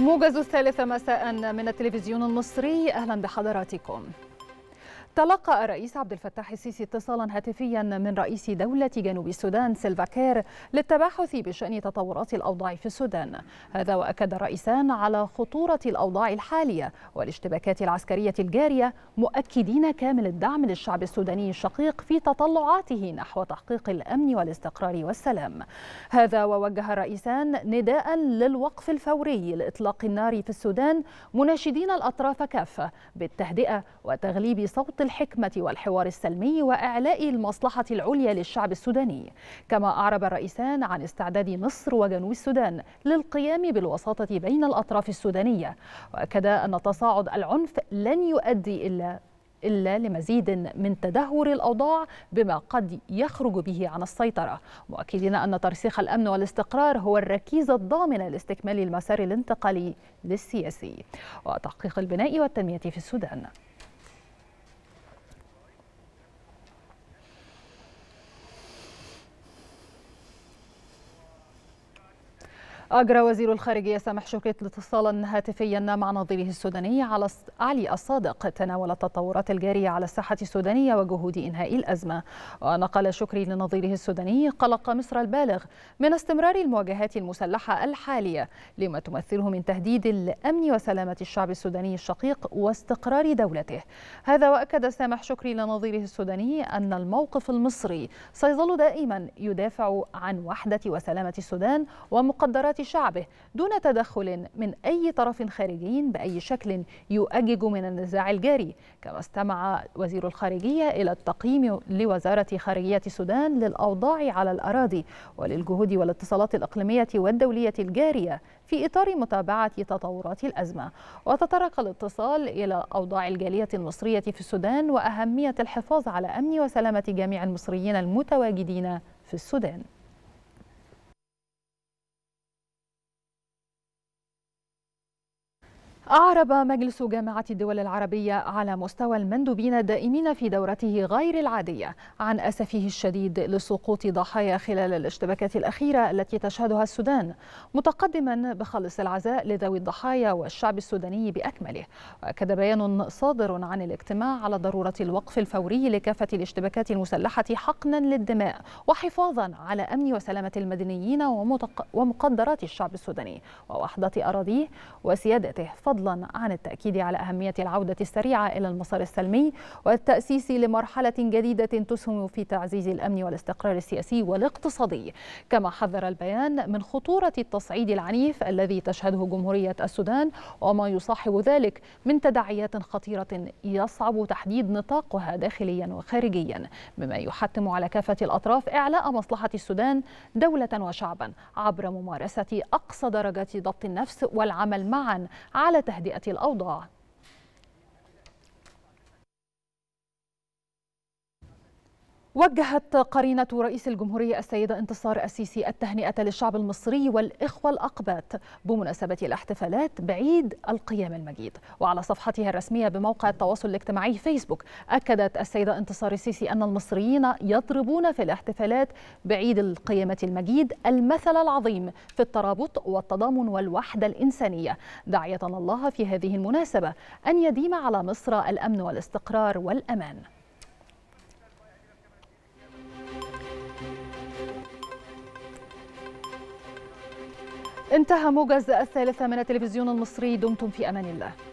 موجز الثالثة مساء من التلفزيون المصري أهلا بحضراتكم تلقى الرئيس عبد الفتاح السيسي اتصالا هاتفيا من رئيس دولة جنوب السودان سيلفا كير للتباحث بشأن تطورات الأوضاع في السودان هذا وأكد الرئيسان على خطورة الأوضاع الحالية والاشتباكات العسكرية الجارية مؤكدين كامل الدعم للشعب السوداني الشقيق في تطلعاته نحو تحقيق الأمن والاستقرار والسلام هذا ووجه الرئيسان نداء للوقف الفوري لإطلاق النار في السودان مناشدين الأطراف كافة بالتهدئة وتغليب صوت الحكمة والحوار السلمي وإعلاء المصلحة العليا للشعب السوداني كما أعرب الرئيسان عن استعداد مصر وجنوب السودان للقيام بالوساطة بين الأطراف السودانية وأكد أن تصاعد العنف لن يؤدي إلا إلا لمزيد من تدهور الأوضاع بما قد يخرج به عن السيطرة مؤكدين أن ترسيخ الأمن والاستقرار هو الركيزة الضامنة لاستكمال المسار الانتقالي للسياسي وتحقيق البناء والتنمية في السودان أجرى وزير الخارجية سامح شكري اتصالا هاتفيا مع نظيره السوداني على علي الصادق تناول التطورات الجارية على الساحة السودانية وجهود إنهاء الأزمة ونقل شكري لنظيره السوداني قلق مصر البالغ من استمرار المواجهات المسلحة الحالية لما تمثله من تهديد لأمن وسلامة الشعب السوداني الشقيق واستقرار دولته هذا وأكد سامح شكري لنظيره السوداني أن الموقف المصري سيظل دائما يدافع عن وحدة وسلامة السودان ومقدرات شعبه دون تدخل من أي طرف خارجي بأي شكل يؤجج من النزاع الجاري كما استمع وزير الخارجية إلى التقييم لوزارة خارجية السودان للأوضاع على الأراضي وللجهود والاتصالات الإقليمية والدولية الجارية في إطار متابعة تطورات الأزمة وتطرق الاتصال إلى أوضاع الجالية المصرية في السودان وأهمية الحفاظ على أمن وسلامة جميع المصريين المتواجدين في السودان أعرب مجلس جامعة الدول العربية على مستوى المندوبين الدائمين في دورته غير العادية عن أسفه الشديد لسقوط ضحايا خلال الاشتباكات الأخيرة التي تشهدها السودان متقدما بخالص العزاء لذوي الضحايا والشعب السوداني بأكمله وأكد بيان صادر عن الاجتماع على ضرورة الوقف الفوري لكافة الاشتباكات المسلحة حقنا للدماء وحفاظا على أمن وسلامة المدنيين ومقدرات الشعب السوداني ووحدة أراضيه وسيادته فضلا عن التأكيد على أهمية العودة السريعة إلى المسار السلمي والتأسيس لمرحلة جديدة تسهم في تعزيز الأمن والاستقرار السياسي والاقتصادي كما حذر البيان من خطورة التصعيد العنيف الذي تشهده جمهورية السودان وما يصاحب ذلك من تداعيات خطيرة يصعب تحديد نطاقها داخليا وخارجيا مما يحتم على كافة الأطراف إعلاء مصلحة السودان دولة وشعبا عبر ممارسة أقصى درجات ضبط النفس والعمل معا على تهدئة الأوضاع وجهت قرينة رئيس الجمهورية السيدة انتصار السيسي التهنئة للشعب المصري والإخوة الأقباط بمناسبة الاحتفالات بعيد القيام المجيد وعلى صفحتها الرسمية بموقع التواصل الاجتماعي فيسبوك أكدت السيدة انتصار السيسي أن المصريين يضربون في الاحتفالات بعيد القيامة المجيد المثل العظيم في الترابط والتضامن والوحدة الإنسانية داعية الله في هذه المناسبة أن يديم على مصر الأمن والاستقرار والأمان انتهى موجز الثالثة من التلفزيون المصري دمتم في أمان الله